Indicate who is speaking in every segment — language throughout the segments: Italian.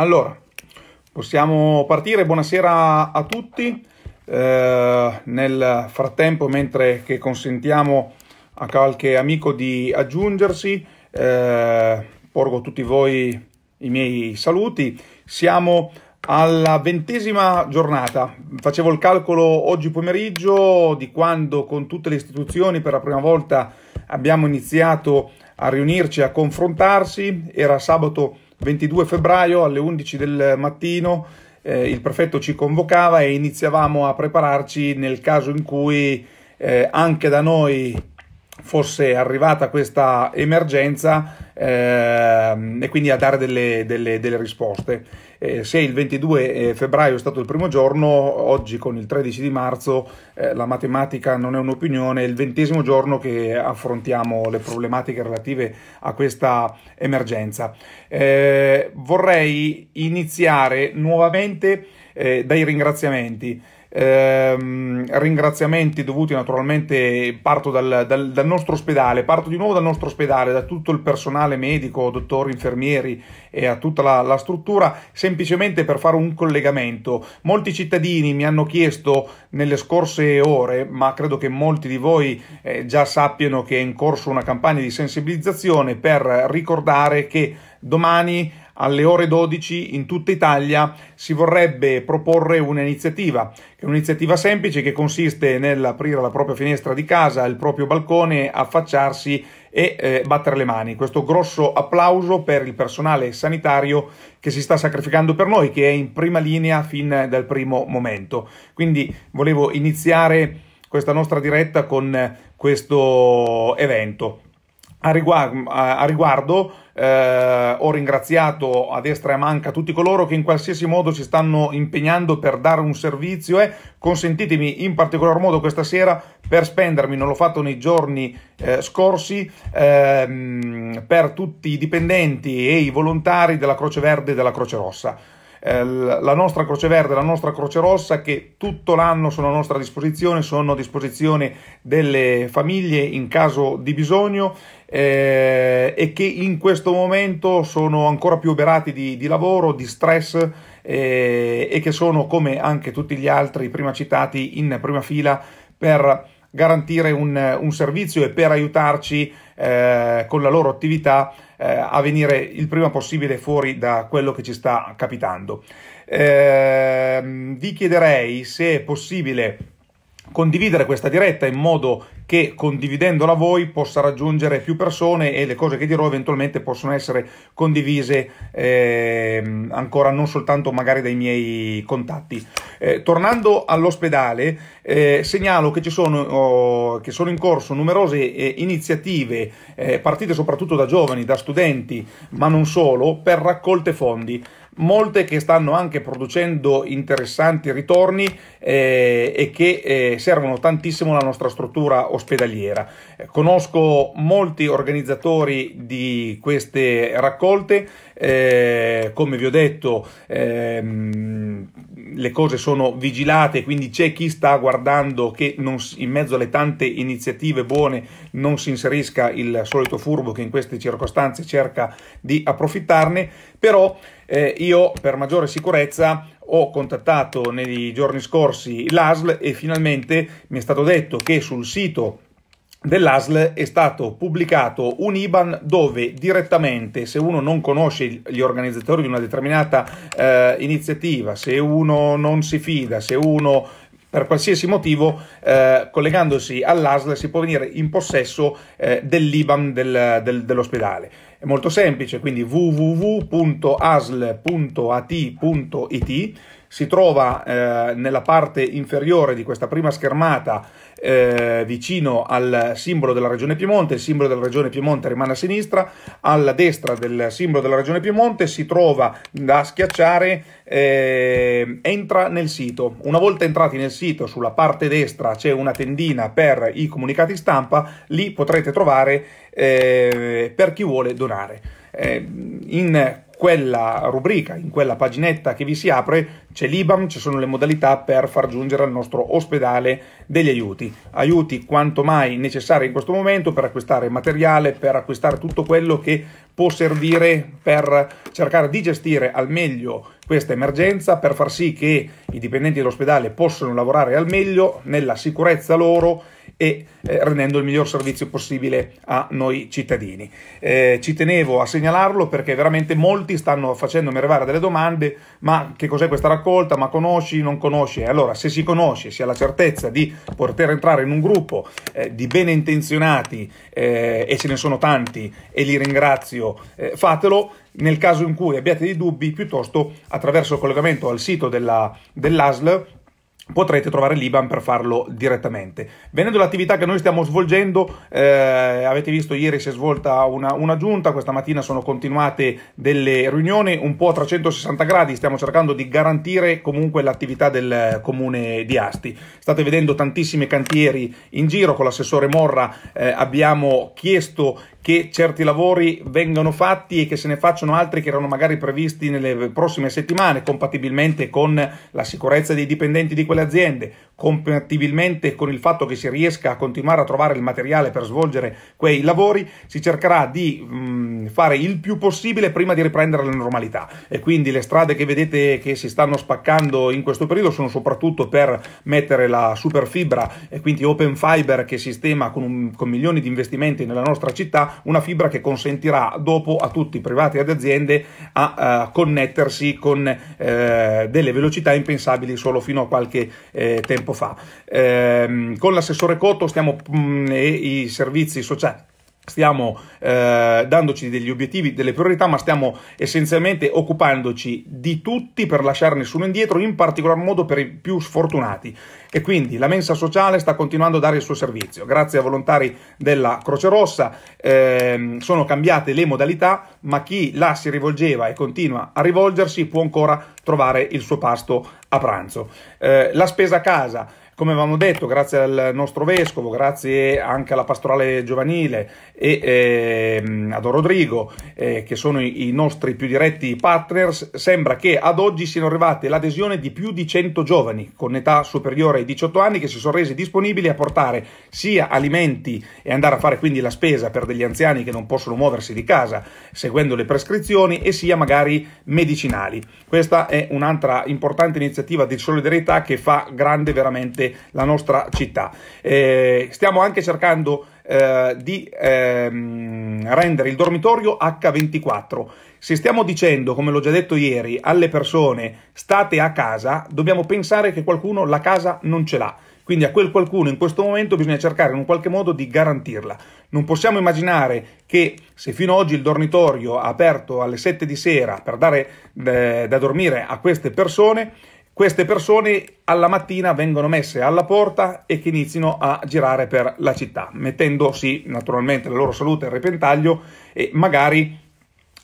Speaker 1: Allora, possiamo partire. Buonasera a tutti. Eh, nel frattempo, mentre che consentiamo a qualche amico di aggiungersi, eh, porgo a tutti voi i miei saluti. Siamo alla ventesima giornata. Facevo il calcolo oggi pomeriggio di quando con tutte le istituzioni per la prima volta abbiamo iniziato a riunirci, a confrontarsi. Era sabato 22 febbraio alle 11 del mattino eh, il prefetto ci convocava e iniziavamo a prepararci nel caso in cui eh, anche da noi fosse arrivata questa emergenza ehm, e quindi a dare delle, delle, delle risposte. Eh, se il 22 eh, febbraio è stato il primo giorno, oggi con il 13 di marzo eh, la matematica non è un'opinione, è il ventesimo giorno che affrontiamo le problematiche relative a questa emergenza. Eh, vorrei iniziare nuovamente eh, dai ringraziamenti. Ehm, ringraziamenti dovuti naturalmente, parto dal, dal, dal, nostro ospedale, parto di nuovo dal nostro ospedale, da tutto il personale medico, dottori, infermieri e a tutta la, la struttura, semplicemente per fare un collegamento. Molti cittadini mi hanno chiesto nelle scorse ore, ma credo che molti di voi eh, già sappiano che è in corso una campagna di sensibilizzazione per ricordare che domani alle ore 12 in tutta Italia si vorrebbe proporre un'iniziativa, che è un'iniziativa semplice che consiste nell'aprire la propria finestra di casa, il proprio balcone, affacciarsi e eh, battere le mani. Questo grosso applauso per il personale sanitario che si sta sacrificando per noi, che è in prima linea fin dal primo momento. Quindi volevo iniziare questa nostra diretta con questo evento. A riguardo, a riguardo eh, ho ringraziato a destra e a manca tutti coloro che in qualsiasi modo si stanno impegnando per dare un servizio e consentitemi in particolar modo questa sera per spendermi, non l'ho fatto nei giorni eh, scorsi, ehm, per tutti i dipendenti e i volontari della Croce Verde e della Croce Rossa. Eh, la nostra Croce Verde, la nostra Croce Rossa che tutto l'anno sono a nostra disposizione, sono a disposizione delle famiglie in caso di bisogno eh, e che in questo momento sono ancora più oberati di, di lavoro, di stress eh, e che sono come anche tutti gli altri prima citati in prima fila per garantire un, un servizio e per aiutarci eh, con la loro attività eh, a venire il prima possibile fuori da quello che ci sta capitando. Eh, vi chiederei se è possibile condividere questa diretta in modo che condividendola voi possa raggiungere più persone e le cose che dirò eventualmente possono essere condivise eh, ancora non soltanto magari dai miei contatti. Eh, tornando all'ospedale, eh, segnalo che, ci sono, oh, che sono in corso numerose eh, iniziative eh, partite soprattutto da giovani, da studenti, ma non solo, per raccolte fondi molte che stanno anche producendo interessanti ritorni eh, e che eh, servono tantissimo alla nostra struttura ospedaliera. Eh, conosco molti organizzatori di queste raccolte, eh, come vi ho detto, ehm, le cose sono vigilate, quindi c'è chi sta guardando che non, in mezzo alle tante iniziative buone non si inserisca il solito furbo che in queste circostanze cerca di approfittarne, però eh, io per maggiore sicurezza ho contattato nei giorni scorsi l'ASL e finalmente mi è stato detto che sul sito dell'ASL è stato pubblicato un IBAN dove direttamente se uno non conosce gli organizzatori di una determinata eh, iniziativa, se uno non si fida, se uno per qualsiasi motivo, eh, collegandosi all'ASL si può venire in possesso eh, dell'IBAN del, del, dell'ospedale. È molto semplice, quindi www.asl.at.it si trova eh, nella parte inferiore di questa prima schermata eh, vicino al simbolo della regione Piemonte, il simbolo della regione Piemonte rimane a sinistra, alla destra del simbolo della regione Piemonte si trova da schiacciare eh, entra nel sito. Una volta entrati nel sito sulla parte destra c'è una tendina per i comunicati stampa, lì potrete trovare eh, per chi vuole donare. Eh, in quella rubrica, in quella paginetta che vi si apre, c'è l'IBAM, ci sono le modalità per far giungere al nostro ospedale degli aiuti. Aiuti quanto mai necessari in questo momento per acquistare materiale, per acquistare tutto quello che può servire per cercare di gestire al meglio questa emergenza, per far sì che i dipendenti dell'ospedale possano lavorare al meglio nella sicurezza loro e eh, rendendo il miglior servizio possibile a noi cittadini. Eh, ci tenevo a segnalarlo perché veramente molti stanno facendomi arrivare delle domande, ma che cos'è questa raccolta, ma conosci, non conosci? Allora, se si conosce, si ha la certezza di poter entrare in un gruppo eh, di bene intenzionati, eh, e ce ne sono tanti, e li ringrazio, eh, fatelo. Nel caso in cui abbiate dei dubbi, piuttosto attraverso il collegamento al sito della, dell'ASL potrete trovare l'IBAN per farlo direttamente. Venendo all'attività che noi stiamo svolgendo, eh, avete visto ieri si è svolta una, una, giunta, questa mattina sono continuate delle riunioni un po' a 360 gradi, stiamo cercando di garantire comunque l'attività del comune di Asti. State vedendo tantissimi cantieri in giro, con l'assessore Morra eh, abbiamo chiesto che certi lavori vengano fatti e che se ne facciano altri che erano magari previsti nelle prossime settimane, compatibilmente con la sicurezza dei dipendenti di quelle aziende, compatibilmente con il fatto che si riesca a continuare a trovare il materiale per svolgere quei lavori, si cercherà di mh, mm, fare il più possibile prima di riprendere la normalità. E quindi le strade che vedete che si stanno spaccando in questo periodo sono soprattutto per mettere la superfibra e quindi Open Fiber che sistema con, un, con milioni di investimenti nella nostra città, una fibra che consentirà dopo a tutti, i privati e ad aziende, a uh, connettersi con uh, delle velocità impensabili solo fino a qualche uh, tempo tempo fa. Eh, con l'assessore Cotto stiamo mh, mm, e i servizi sociali stiamo eh, dandoci degli obiettivi, delle priorità, ma stiamo essenzialmente occupandoci di tutti per lasciare nessuno indietro, in particolar modo per i più sfortunati. E quindi la mensa sociale sta continuando a dare il suo servizio. Grazie a volontari della Croce Rossa eh, sono cambiate le modalità, ma chi là si rivolgeva e continua a rivolgersi può ancora trovare il suo pasto a pranzo. Eh, la spesa a casa come avevamo detto, grazie al nostro vescovo, grazie anche alla pastorale giovanile e eh, ad Rodrigo, eh, che sono i, nostri più diretti partners, sembra che ad oggi siano arrivate l'adesione di più di 100 giovani con età superiore ai 18 anni che si sono resi disponibili a portare sia alimenti e andare a fare quindi la spesa per degli anziani che non possono muoversi di casa seguendo le prescrizioni e sia magari medicinali. Questa è un'altra importante iniziativa di solidarietà che fa grande veramente la nostra città. Eh, stiamo anche cercando eh, di ehm, rendere il dormitorio H24. Se stiamo dicendo, come l'ho già detto ieri, alle persone state a casa, dobbiamo pensare che qualcuno la casa non ce l'ha. Quindi a quel qualcuno in questo momento bisogna cercare in un qualche modo di garantirla. Non possiamo immaginare che se fino ad oggi il dormitorio è aperto alle 7 di sera per dare eh, da dormire a queste persone, queste persone alla mattina vengono messe alla porta e che inizino a girare per la città, mettendosi naturalmente la loro salute a repentaglio e magari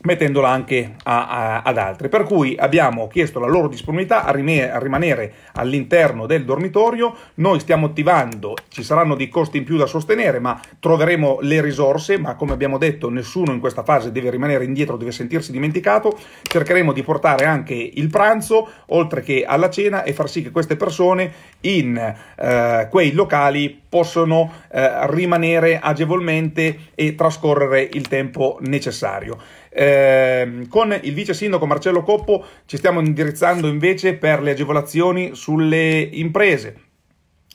Speaker 1: mettendola anche a, a, ad altri. Per cui abbiamo chiesto la loro disponibilità a, rime, a rimanere all'interno del dormitorio, noi stiamo attivando, ci saranno dei costi in più da sostenere, ma troveremo le risorse, ma come abbiamo detto nessuno in questa fase deve rimanere indietro, deve sentirsi dimenticato, cercheremo di portare anche il pranzo, oltre che alla cena, e far sì che queste persone in eh, quei locali possano eh, rimanere agevolmente e trascorrere il tempo necessario. Ehm, con il vice sindaco Marcello Coppo ci stiamo indirizzando invece per le agevolazioni sulle imprese.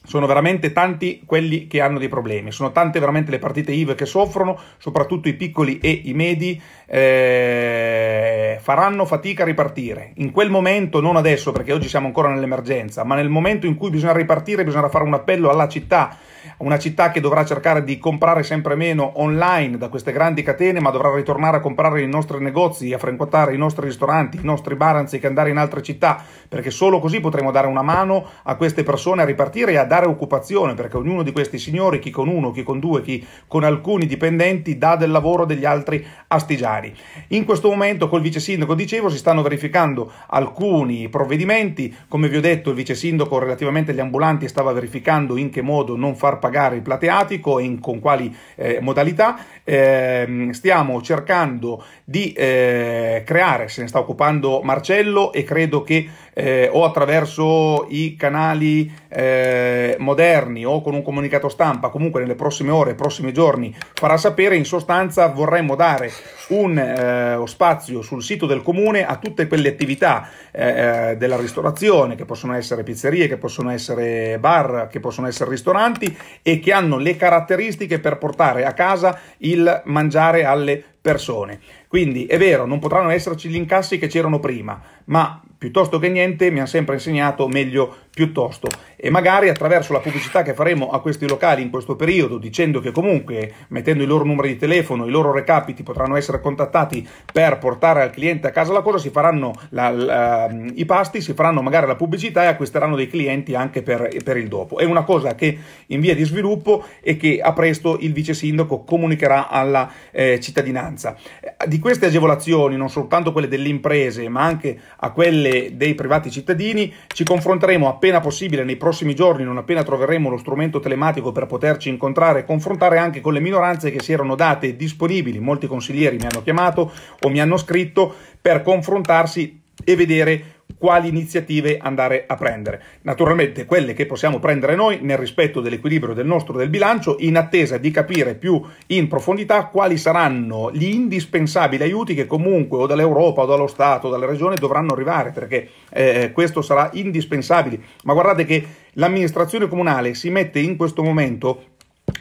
Speaker 1: Sono veramente tanti quelli che hanno dei problemi, sono tante veramente le partite IVE che soffrono, soprattutto i piccoli e i medi eh, faranno fatica a ripartire. In quel momento, non adesso perché oggi siamo ancora nell'emergenza, ma nel momento in cui bisogna ripartire bisognerà fare un appello alla città una città che dovrà cercare di comprare sempre meno online da queste grandi catene, ma dovrà ritornare a comprare i nostri negozi, a frequentare i nostri ristoranti, i nostri bar anziché andare in altre città, perché solo così potremo dare una mano a queste persone a ripartire e a dare occupazione, perché ognuno di questi signori, chi con uno, chi con due, chi con alcuni dipendenti, dà del lavoro degli altri astigiani. In questo momento col vice sindaco, dicevo, si stanno verificando alcuni provvedimenti, come vi ho detto il vice sindaco relativamente agli ambulanti stava verificando in che modo non far pagare pagare il plateatico e con quali eh, modalità. Eh, stiamo cercando di eh, creare, se ne sta occupando Marcello e credo che eh, o attraverso i canali eh, moderni o con un comunicato stampa, comunque nelle prossime ore, prossimi giorni, farà sapere, in sostanza vorremmo dare un eh, spazio sul sito del comune a tutte quelle attività eh, eh, della ristorazione, che possono essere pizzerie, che possono essere bar, che possono essere ristoranti e che hanno le caratteristiche per portare a casa il mangiare alle persone persone. Quindi è vero, non potranno esserci gli incassi che c'erano prima, ma piuttosto che niente mi ha sempre insegnato meglio piuttosto e magari attraverso la pubblicità che faremo a questi locali in questo periodo dicendo che comunque mettendo i loro numeri di telefono i loro recapiti potranno essere contattati per portare al cliente a casa la cosa si faranno la, la, i pasti si faranno magari la pubblicità e acquisteranno dei clienti anche per, per, il dopo è una cosa che in via di sviluppo e che a presto il vice sindaco comunicherà alla eh, cittadinanza maggioranza. Eh, di queste agevolazioni, non soltanto quelle delle imprese, ma anche a quelle dei privati cittadini, ci confronteremo appena possibile nei prossimi giorni, non appena troveremo lo strumento telematico per poterci incontrare e confrontare anche con le minoranze che si erano date disponibili. Molti consiglieri mi hanno chiamato o mi hanno scritto per confrontarsi e vedere quali iniziative andare a prendere. Naturalmente quelle che possiamo prendere noi nel rispetto dell'equilibrio del nostro del bilancio in attesa di capire più in profondità quali saranno gli indispensabili aiuti che comunque o dall'Europa o dallo Stato o dalle regioni dovranno arrivare perché eh, questo sarà indispensabile. Ma guardate che l'amministrazione comunale si mette in questo momento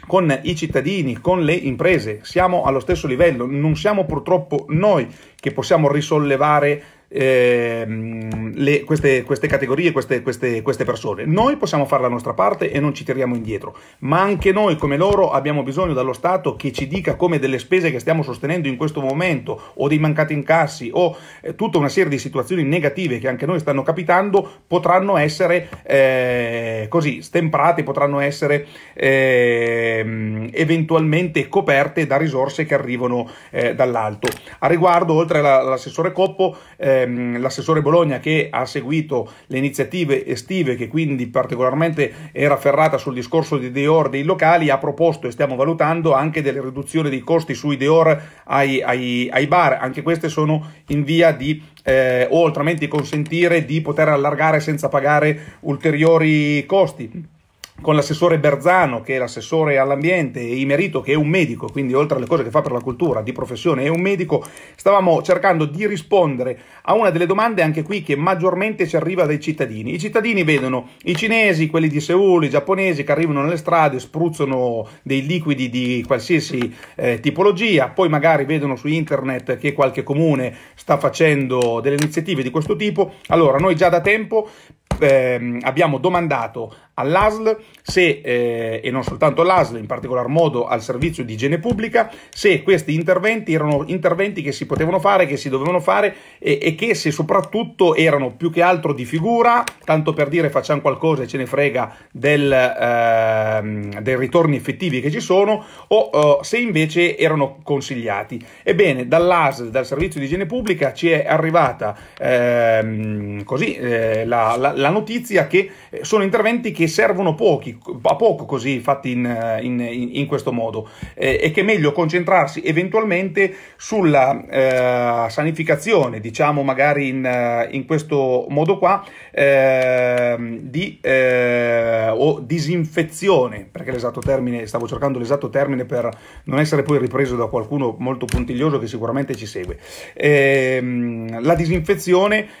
Speaker 1: con i cittadini, con le imprese, siamo allo stesso livello, non siamo purtroppo noi che possiamo risollevare ehm, le, queste, queste, categorie, queste, queste, queste persone. Noi possiamo fare la nostra parte e non ci tiriamo indietro, ma anche noi come loro abbiamo bisogno dallo Stato che ci dica come delle spese che stiamo sostenendo in questo momento o dei mancati incassi o eh, tutta una serie di situazioni negative che anche noi stanno capitando potranno essere eh, così stemprate, potranno essere eh, eventualmente coperte da risorse che arrivano eh, dall'alto. A riguardo, oltre all'assessore Coppo, eh, ehm, l'assessore Bologna che ha seguito le iniziative estive, che quindi particolarmente era ferrata sul discorso di Deor dei locali, ha proposto e stiamo valutando anche delle riduzioni dei costi sui Deor ai, ai, ai bar. Anche queste sono in via di eh, o altrimenti consentire di poter allargare senza pagare ulteriori costi con l'assessore Berzano, che è l'assessore all'ambiente, e Imerito, che è un medico, quindi oltre alle cose che fa per la cultura, di professione è un medico, stavamo cercando di rispondere a una delle domande anche qui che maggiormente ci arriva dai cittadini. I cittadini vedono i cinesi, quelli di Seul, i giapponesi che arrivano nelle strade, spruzzano dei liquidi di qualsiasi eh, tipologia, poi magari vedono su internet che qualche comune sta facendo delle iniziative di questo tipo. Allora, noi già da tempo eh, abbiamo domandato all'ASL se, eh, e non soltanto all'ASL, in particolar modo al servizio di igiene pubblica, se questi interventi erano interventi che si potevano fare, che si dovevano fare e, e che se soprattutto erano più che altro di figura, tanto per dire facciamo qualcosa e ce ne frega del, eh, dei ritorni effettivi che ci sono, o se invece erano consigliati. Ebbene, dall'ASL, dal servizio di igiene pubblica, ci è arrivata ehm, così eh, la, la la notizia che eh, sono interventi che servono pochi, a poco così fatti eh, in, in, in questo modo eh, e che è meglio concentrarsi eventualmente sulla eh, sanificazione, diciamo magari in, eh, in questo modo qua, ehm, di, o disinfezione, perché l'esatto termine, stavo cercando l'esatto termine per non essere poi ripreso da qualcuno molto puntiglioso che sicuramente ci segue. Ehm, la disinfezione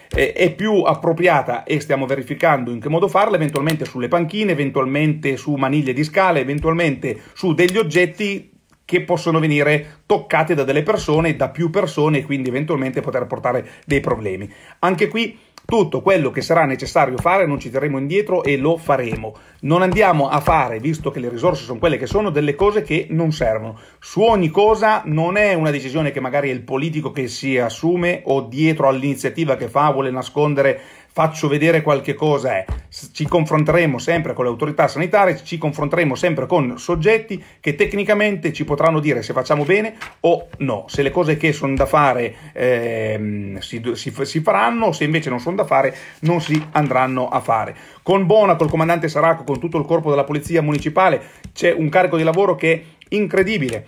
Speaker 1: è più appropriata e stiamo verificando in che modo farla, eventualmente sulle panchine, eventualmente su maniglie di scale, eventualmente su degli oggetti che possono venire toccati da delle persone, da più persone e quindi eventualmente poter portare dei problemi. Anche qui tutto quello che sarà necessario fare non ci terremo indietro e lo faremo. Non andiamo a fare, visto che le risorse sono quelle che sono, delle cose che non servono. Su ogni cosa non è una decisione che magari è il politico che si assume o dietro all'iniziativa che fa vuole nascondere faccio vedere qualche cosa è, ci confronteremo sempre con le autorità sanitarie, ci confronteremo sempre con soggetti che tecnicamente ci potranno dire se facciamo bene o no, se le cose che sono da fare eh, si, si, si, faranno, se invece non sono da fare non si andranno a fare. Con Bona, col comandante Saracco, con tutto il corpo della polizia municipale c'è un carico di lavoro che è incredibile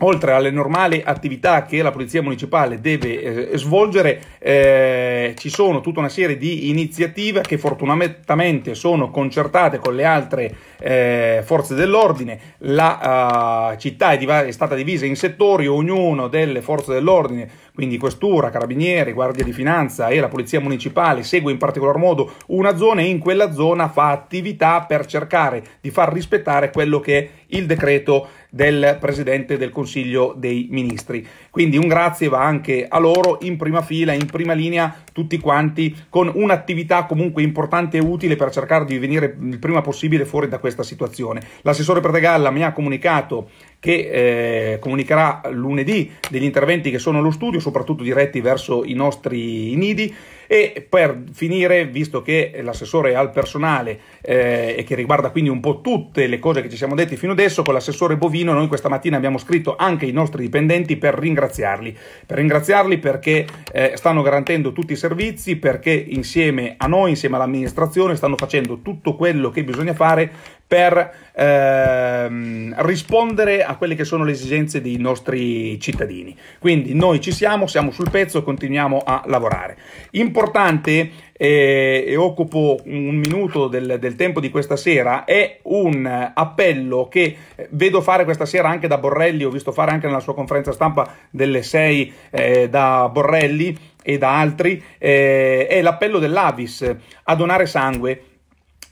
Speaker 1: oltre alle normali attività che la Polizia Municipale deve eh, svolgere, eh, ci sono tutta una serie di iniziative che fortunatamente sono concertate con le altre eh, forze dell'ordine. La eh, città è, è, stata divisa in settori, ognuno delle forze dell'ordine quindi questura, carabinieri, guardia di finanza e la polizia municipale segue in particolar modo una zona e in quella zona fa attività per cercare di far rispettare quello che è il decreto del Presidente del Consiglio dei Ministri. Quindi un grazie va anche a loro in prima fila, in prima linea, tutti quanti con un'attività comunque importante e utile per cercare di venire il prima possibile fuori da questa situazione. L'assessore Predegalla mi ha comunicato che eh, comunicherà lunedì degli interventi che sono allo studio, soprattutto diretti verso i nostri nidi. E per finire, visto che l'assessore al personale eh, e che riguarda quindi un po' tutte le cose che ci siamo detti fino adesso, con l'assessore Bovino noi questa mattina abbiamo scritto anche i nostri dipendenti per ringraziarli, per ringraziarli perché eh, stanno garantendo tutti i servizi, perché insieme a noi, insieme all'amministrazione, stanno facendo tutto quello che bisogna fare per ehm, rispondere a quelle che sono le esigenze dei nostri cittadini. Quindi noi ci siamo, siamo sul pezzo, continuiamo a lavorare. Importante, eh, e occupo un minuto del, del, tempo di questa sera, è un appello che eh, vedo fare questa sera anche da Borrelli, ho visto fare anche nella sua conferenza stampa delle 6 eh, da Borrelli e da altri, eh, è l'appello dell'Avis a donare sangue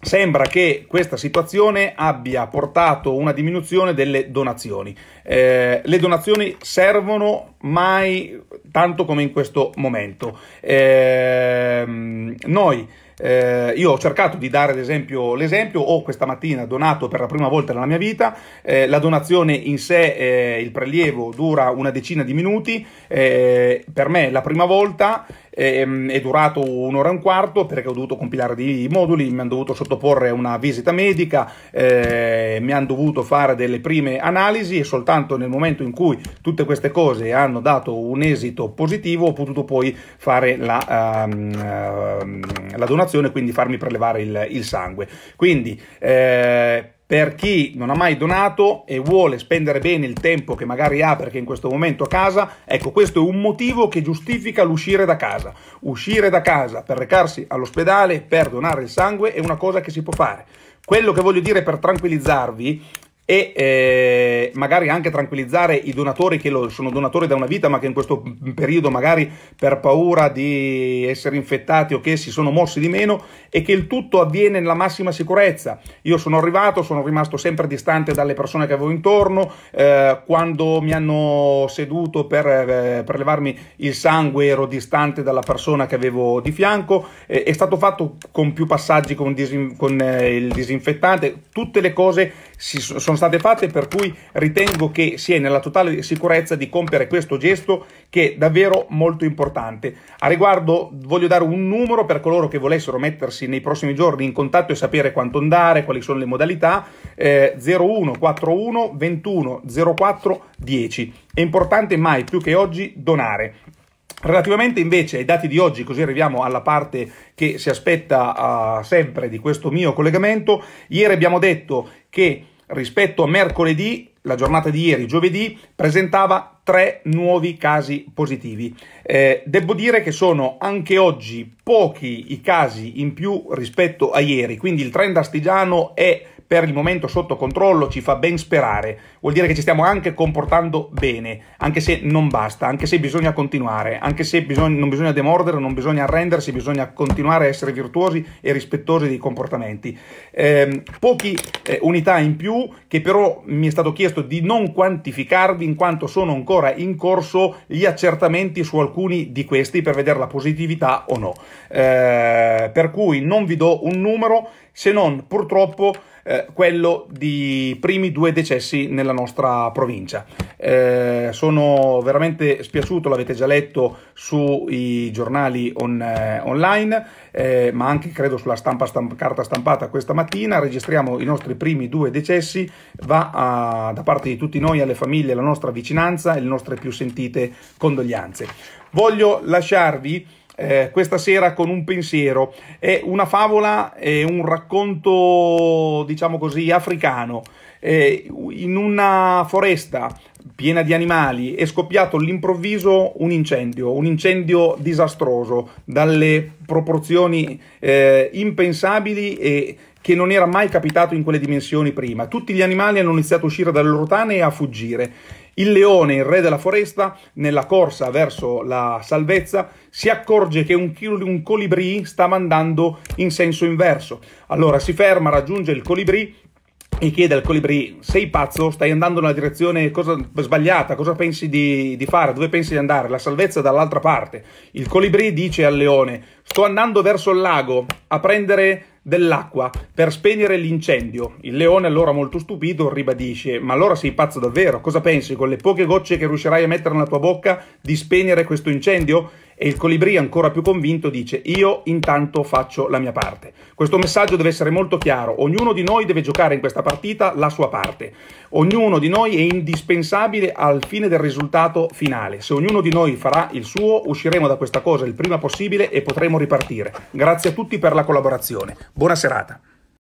Speaker 1: sembra che questa situazione abbia portato una diminuzione delle donazioni. Eh, le donazioni servono mai tanto come in questo momento. Eh, noi eh, io ho cercato di dare l'esempio, l'esempio, ho questa mattina donato per la prima volta nella mia vita, eh, la donazione in sé, eh, il prelievo dura una decina di minuti, eh, per me è la prima volta, e, ehm, è durato un'ora e un quarto perché ho dovuto compilare dei moduli, mi hanno dovuto sottoporre una visita medica, eh, mi hanno dovuto fare delle prime analisi e soltanto nel momento in cui tutte queste cose hanno dato un esito positivo ho potuto poi fare la, um, la donazione, quindi farmi prelevare il, il sangue. Quindi eh, per chi non ha mai donato e vuole spendere bene il tempo che magari ha perché in questo momento a casa, ecco questo è un motivo che giustifica l'uscire da casa. Uscire da casa per recarsi all'ospedale per donare il sangue è una cosa che si può fare. Quello che voglio dire per tranquillizzarvi e eh, magari anche tranquillizzare i donatori che lo, sono donatori da una vita ma che in questo periodo magari per paura di essere infettati o che si sono mossi di meno e che il tutto avviene nella massima sicurezza. Io sono arrivato, sono rimasto sempre distante dalle persone che avevo intorno, eh, quando mi hanno seduto per, eh, per, levarmi il sangue ero distante dalla persona che avevo di fianco, è stato fatto con più passaggi con, disin con eh, il disinfettante, tutte le cose si, sono state fatte, per cui ritengo che si è nella totale sicurezza di compiere questo gesto che è davvero molto importante. A riguardo voglio dare un numero per coloro che volessero mettersi nei prossimi giorni in contatto e sapere quanto andare, quali sono le modalità, eh, 0141 21 04 10. È importante mai più che oggi donare. Relativamente invece ai dati di oggi, così arriviamo alla parte che si aspetta uh, sempre di questo mio collegamento, ieri abbiamo detto che rispetto a mercoledì, la giornata di ieri, giovedì, presentava tre nuovi casi positivi. Eh, devo dire che sono anche oggi pochi i casi in più rispetto a ieri, quindi il trend astigiano è per il momento sotto controllo, ci fa ben sperare. Vuol dire che ci stiamo anche comportando bene, anche se non basta, anche se bisogna continuare, anche se bisogna, non bisogna demordere, non bisogna arrendersi, bisogna continuare a essere virtuosi e rispettosi dei comportamenti. Eh, pochi eh, unità in più che però mi è stato chiesto di non quantificarvi in quanto sono ancora in corso gli accertamenti su alcuni di questi per vedere la positività o no. Eh, per cui non vi do un numero se non purtroppo eh, quello di primi due decessi nella nostra provincia. Eh, sono veramente spiaciuto, l'avete già letto sui giornali on, eh, online, eh, ma anche credo sulla stampa stamp carta stampata questa mattina. Registriamo i nostri primi due decessi, va a, da parte di tutti noi, alle famiglie, la nostra vicinanza e le nostre più sentite condoglianze. Voglio lasciarvi eh, questa sera con un pensiero. È una favola, è un racconto, diciamo così, africano. Eh, in una foresta piena di animali è scoppiato all'improvviso un incendio, un incendio disastroso, dalle proporzioni eh, impensabili e che non era mai capitato in quelle dimensioni prima. Tutti gli animali hanno iniziato a uscire dalle loro tane e a fuggire. Il leone, il re della foresta, nella corsa verso la salvezza, si accorge che un, un colibrì sta mandando in senso inverso. Allora si ferma, raggiunge il colibrì e chiede al colibrì: Sei pazzo? Stai andando nella direzione cosa, sbagliata? Cosa pensi di, di, fare? Dove pensi di andare? La salvezza è dall'altra parte. Il colibrì dice al leone: Sto andando verso il lago a prendere dell'acqua per spegnere l'incendio. Il leone, allora molto stupito, ribadisce: Ma allora sei pazzo davvero? Cosa pensi con le poche gocce che riuscirai a mettere nella tua bocca di spegnere questo incendio? E il colibrì, ancora più convinto, dice io intanto faccio la mia parte. Questo messaggio deve essere molto chiaro, ognuno di noi deve giocare in questa partita la sua parte, ognuno di noi è indispensabile al fine del risultato finale. Se ognuno di noi farà il suo, usciremo da questa cosa il prima possibile e potremo ripartire. Grazie a tutti per la collaborazione. Buona serata.